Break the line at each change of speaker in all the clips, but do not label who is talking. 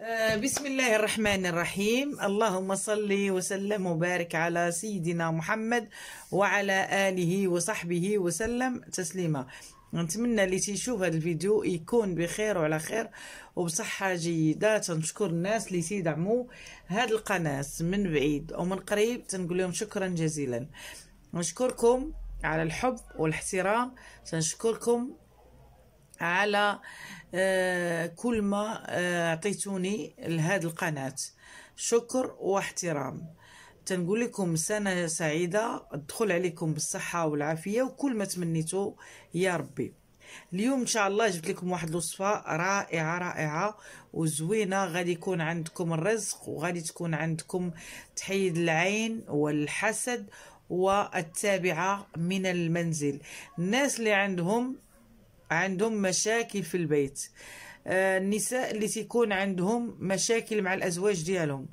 آه، بسم الله الرحمن الرحيم اللهم صل وسلم وبارك على سيدنا محمد وعلى آله وصحبه وسلم تسليما نتمنى اللي تيشوف هذا الفيديو يكون بخير وعلى خير وبصحة جيدة تنشكر الناس اللي تيدعموا هذه القناة من بعيد ومن قريب تنقول لهم شكرا جزيلا نشكركم على الحب والاحترام تنشكركم على آه، كل ما آه، عطيتوني لهذه القناة شكر واحترام تنقول لكم سنة سعيدة ادخل عليكم بالصحة والعافية وكل ما تمنيتو يا ربي اليوم ان شاء الله جبت لكم واحد الوصفه رائعه رائعه وزوينه غادي يكون عندكم الرزق وغادي تكون عندكم تحيد العين والحسد والتابعه من المنزل الناس اللي عندهم عندهم مشاكل في البيت آه، النساء اللي تيكون عندهم مشاكل مع الازواج ديالهم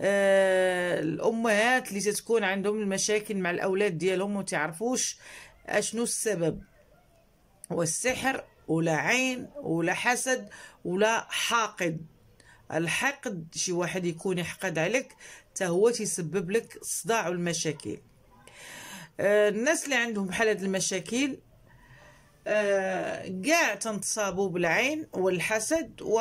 آه، الامهات اللي تتكون عندهم المشاكل مع الاولاد ديالهم وما تعرفوش اشنو السبب والسحر ولا عين ولا حسد ولا حاقد الحقد شي واحد يكون يحقد عليك حتى هو تيسبب لك الصداع والمشاكل آه، الناس اللي عندهم بحال هاد المشاكل آه تنتصابوا بالعين والحسد و...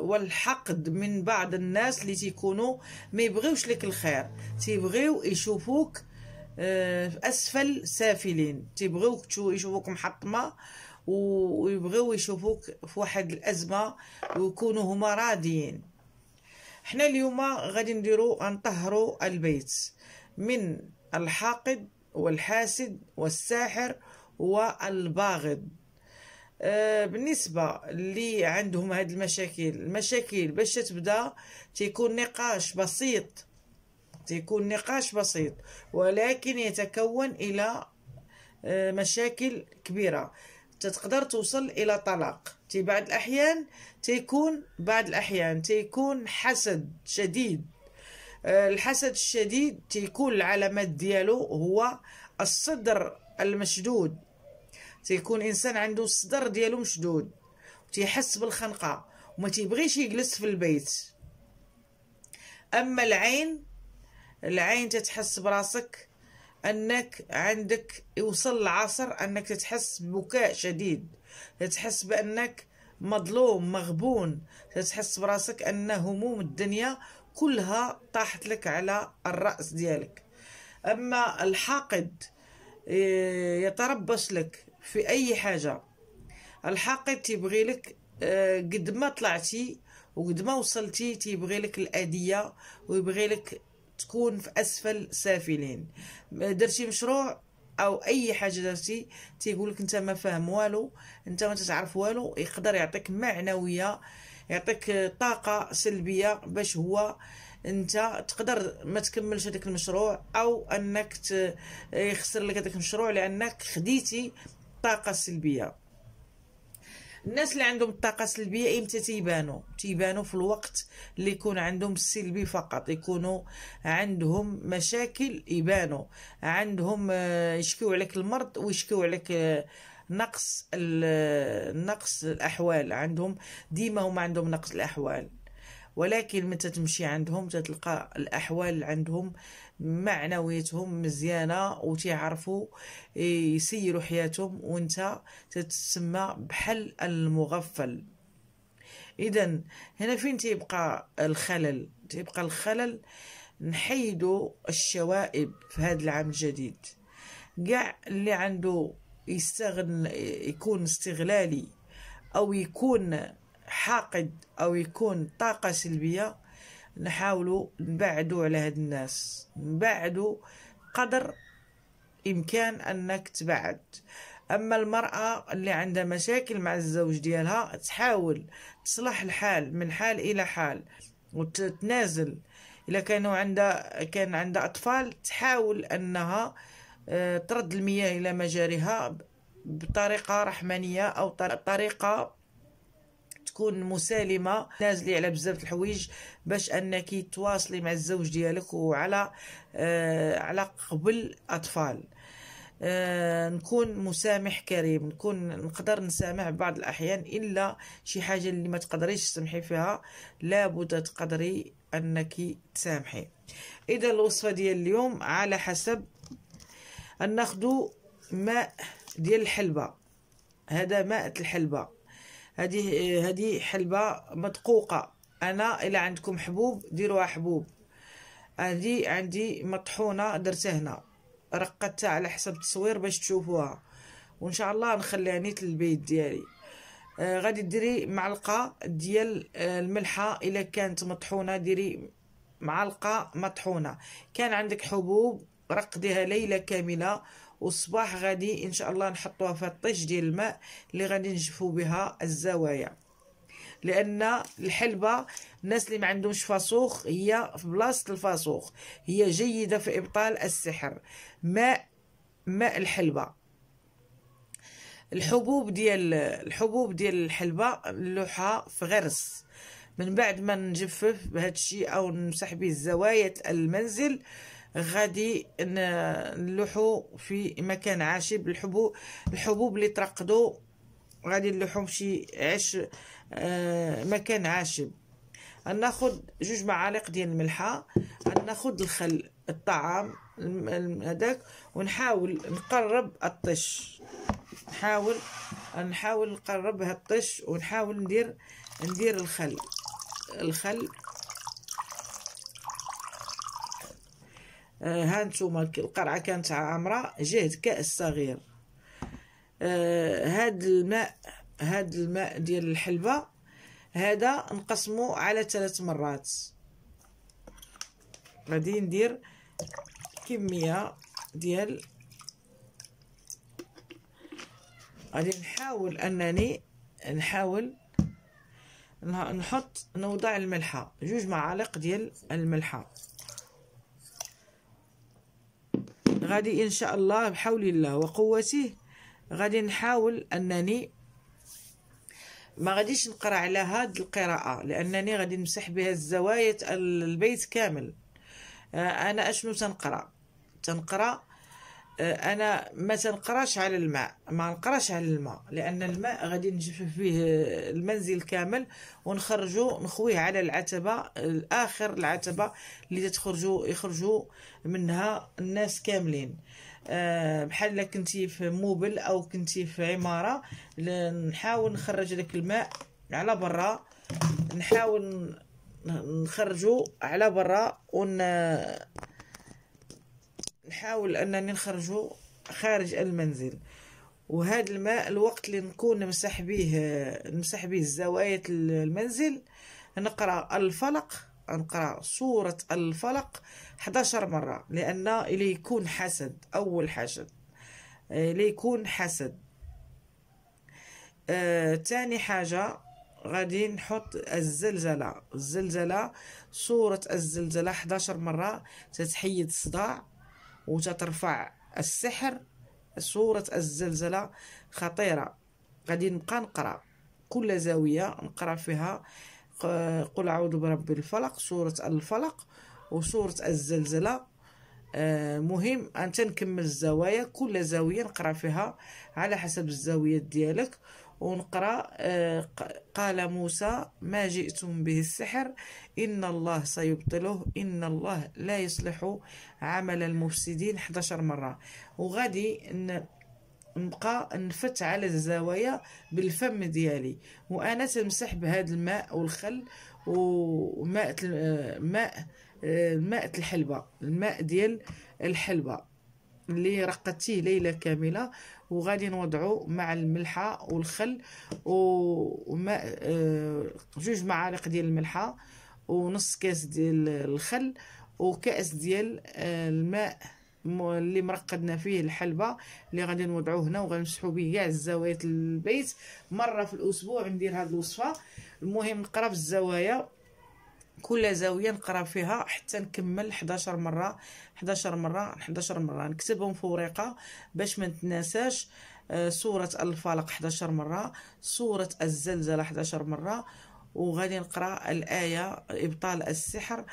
والحقد من بعض الناس اللي تيكونوا ما يبغيوش لك الخير تيبغيو يشوفوك آه اسفل سافلين تيبغيوك يشوفوك محطمه ويبغيو يشوفوك في واحد الازمه ويكونوا هما راضيين حنا اليوم غادي نديرو نطهرو البيت من الحاقد والحاسد والساحر والباغض آه، بالنسبه اللي عندهم هاد المشاكل المشاكل باش تبدا تيكون نقاش بسيط تيكون نقاش بسيط ولكن يتكون الى آه، مشاكل كبيره تقدر توصل الى طلاق تي بعض الاحيان تيكون بعض الاحيان تيكون حسد شديد آه، الحسد الشديد تيكون العلامات ديالو هو الصدر المشدود تيكون انسان عنده الصدر ديالو مشدود تيحس بالخنقه وما تيبغيش يجلس في البيت اما العين العين تتحس براسك انك عندك يوصل العصر انك تتحس ببكاء شديد تتحس بانك مظلوم مغبون تتحس براسك ان هموم الدنيا كلها طاحت لك على الراس ديالك اما الحاقد يتربص لك في اي حاجه الحق تيبغي لك آه، قد ما طلعتي وقد ما وصلتي تيبغي لك الاديه ويبغي لك تكون في اسفل سافلين درتي مشروع او اي حاجه درتي تيقول لك انت ما فاهم والو انت ما تعرف والو يقدر يعطيك معنويه يعطيك آه، طاقه سلبيه باش هو انت تقدر ما تكملش هذاك المشروع او انك آه، يخسر لك هذاك المشروع لانك خديتي الطاقه السلبيه الناس اللي عندهم الطاقه السلبيه امتى إيه تيبانوا تيبانوا في الوقت اللي يكون عندهم السلبي فقط يكونوا عندهم مشاكل يبانوا عندهم آه، يشكيو عليك المرض ويشكيو عليك آه، نقص آه، نقص الاحوال عندهم ديما هما عندهم نقص الاحوال ولكن من تتمشي عندهم تتلقى الأحوال عندهم معنويتهم مزيانة وتيعرفوا يسيروا حياتهم وانت تتسمى بحل المغفل إذا هنا فين تيبقى الخلل تيبقى الخلل نحيدوا الشوائب في هذا العام الجديد كاع اللي عنده يستغل يكون استغلالي او يكون حاقد او يكون طاقه سلبيه نحاولوا نبعدوا على هاد الناس نبعدوا قدر امكان انك تبعد اما المراه اللي عندها مشاكل مع الزوج ديالها تحاول تصلح الحال من حال الى حال وتتنازل اذا كانوا عندها كان عندها اطفال تحاول انها آه، ترد المياه الى مجاريها بطريقه رحمانيه او طريقه تكون مسالمه نازلي على بزاف الحوايج باش انك تواصلي مع الزوج ديالك وعلى آه على قبل اطفال آه نكون مسامح كريم نكون نقدر نسامح بعض الاحيان الا شي حاجه اللي ما تقدريش تسمحي فيها لابد تقدري انك تسامحي اذا الوصفه ديال اليوم على حسب ناخذ ماء ديال الحلبه هذا ماء الحلبه هذه هذه حلبة مدقوقة أنا إلا عندكم حبوب ديروها حبوب هذه عندي مطحونة درتها هنا رقدتها على حسب التصوير باش تشوفوها وإن شاء الله نخليها نيت للبيت ديالي آه غادي ديري معلقة ديال آه، الملحة إلا كانت مطحونة ديري معلقة مطحونة كان عندك حبوب رقديها ليلة كاملة وصباح غادي ان شاء الله نحطوها في الطيش ديال الماء اللي غادي نجفو بها الزوايا لان الحلبه الناس اللي ما عندهمش فاسوخ هي في بلاصه الفاسوخ هي جيده في ابطال السحر ماء ماء الحلبه الحبوب ديال الحبوب ديال الحلبه نلوحها في غرس من بعد ما نجفف بهذا الشيء او نمسح به الزوايا المنزل غادي نلوحو في مكان عاشب الحبوب الحبوب اللي ترقدوا غادي نلوحهم شي عش آه، مكان عاشب ناخذ جوج معالق ديال الملحه ناخذ الخل الطعام هذاك ونحاول نقرب الطش نحاول نحاول نقرب هالطش ونحاول ندير ندير الخل الخل آه، هانتوما القرعة كانت عامرة جهد كأس صغير آه، هاد الماء هاد الماء ديال الحلبة هذا نقسمو على ثلاث مرات غادي ندير كمية ديال غادي نحاول انني نحاول نحط نوضع الملحه جوج معالق ديال الملحه غادي إن شاء الله بحول الله وقوته غادي نحاول أنني ما غاديش نقرا على هاد القراءة لأنني غادي نمسح بها الزوايا البيت كامل آه، أنا أشنو تنقرا تنقرا آه، انا ما تنقراش على الماء ما نقراش على الماء لان الماء غادي نجف فيه المنزل كامل ونخرجو نخويه على العتبه الاخر العتبه اللي تخرجو يخرجوا منها الناس كاملين آه، بحال كنتي في موبل او كنتي في عماره نحاول نخرج لك الماء على برا نحاول نخرجو على برا ون نحاول انني نخرجه خارج المنزل وهذا الماء الوقت اللي نكون نمسح بيه نمسح بيه الزوايا المنزل نقرا الفلق نقرا سوره الفلق 11 مره لان اللي يكون حسد اول حاجه اللي يكون حسد آه، ثاني آه، حاجه غادي نحط الزلزله الزلزله سوره الزلزله 11 مره تتحيد الصداع وتترفع السحر صورة الزلزلة خطيرة غادي نبقى نقرا كل زاوية نقرا فيها قل أعوذ برب الفلق سورة الفلق وسورة الزلزلة آه، مهم ان تنكمل الزوايا كل زاويه نقرا فيها على حسب الزاويه ديالك ونقرا آه، قال موسى ما جئتم به السحر ان الله سيبطله ان الله لا يصلح عمل المفسدين 11 مره وغادي نبقى نفت على الزوايا بالفم ديالي وانا تمسح بهذا الماء والخل وماء آه، ماء آه، ماء الحلبة الماء ديال الحلبة اللي رقدتيه ليله كامله وغادي نوضعو مع الملحه والخل وماء آه، جوج معالق ديال الملحه ونص كاس ديال الخل وكاس ديال الماء اللي مرقدنا فيه الحلبة اللي غادي نوضعوه هنا وغنمسحو به كاع الزوايا البيت مرة في الأسبوع ندير هذه الوصفة المهم نقرا في الزوايا كل زاويه نقرا فيها حتى نكمل 11 مره 11 مره 11 مره نكتبهم في ورقه باش ما نتناساش آه، سوره الفلق 11 مره سوره الزلزله 11 مره وغادي نقرا الايه ابطال السحر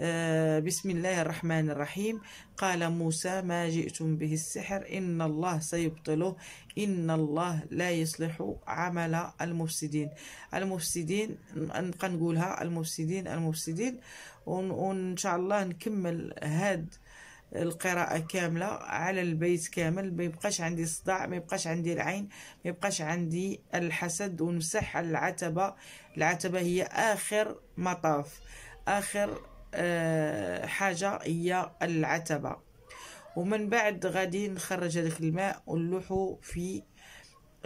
آه، بسم الله الرحمن الرحيم قال موسى ما جئتم به السحر إن الله سيبطله إن الله لا يصلح عمل المفسدين المفسدين نبقى نقولها المفسدين المفسدين وإن شاء الله نكمل هاد القراءة كاملة على البيت كامل ما يبقاش عندي الصداع ما يبقاش عندي العين ما يبقاش عندي الحسد ونمسح العتبة العتبة هي آخر مطاف آخر آه، حاجة هي العتبة ومن بعد غادي نخرج هذاك الماء ونلوحو في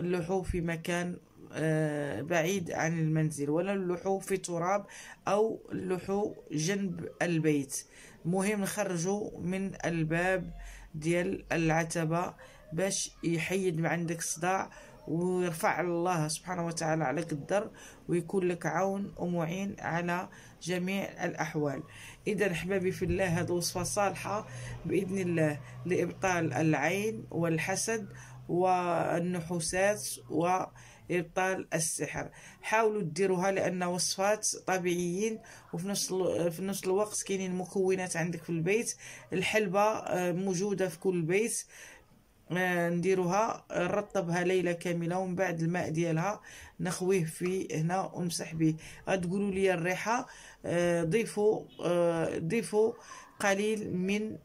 نلوحو في مكان آه، بعيد عن المنزل ولا نلوحو في تراب او نلوحو جنب البيت مهم نخرجو من الباب ديال العتبة باش يحيد ما عندك الصداع ويرفع الله سبحانه وتعالى عليك الدر ويكون لك عون ومعين على جميع الأحوال إذا أحبابي في الله هذه وصفة صالحة بإذن الله لإبطال العين والحسد والنحوسات و ابطال السحر حاولوا ديروها لان وصفات طبيعيين وفي نفس في نفس الوقت كاينين مكونات عندك في البيت الحلبه آه، موجوده في كل بيت نديروها نرطبها ليله كامله ومن بعد الماء ديالها نخويه في هنا ونمسح به غتقولوا لي الريحه ضيفوا آه، ضيفوا آه، قليل من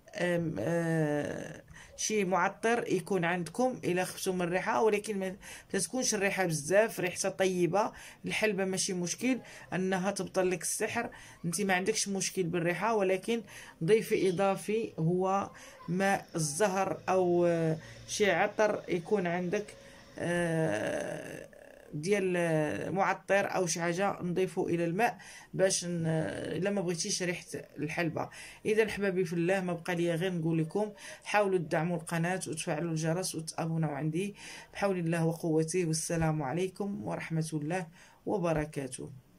شي معطر يكون عندكم الا خفتوا من الريحه ولكن ما تكونش الريحه بزاف ريحتها طيبه الحلبه ماشي مشكل انها تبطل لك السحر انت ما عندكش مشكل بالريحه ولكن ضيفي اضافي هو ماء الزهر او شي عطر يكون عندك آه ديال معطر او شي حاجه نضيفه الى الماء باش الا ما بغيتيش ريحه الحلبه اذا حبابي في الله ما بقى لي غير نقول لكم حاولوا تدعموا القناه وتفعلوا الجرس وتابوناو عندي بحول الله وقوته والسلام عليكم ورحمه الله وبركاته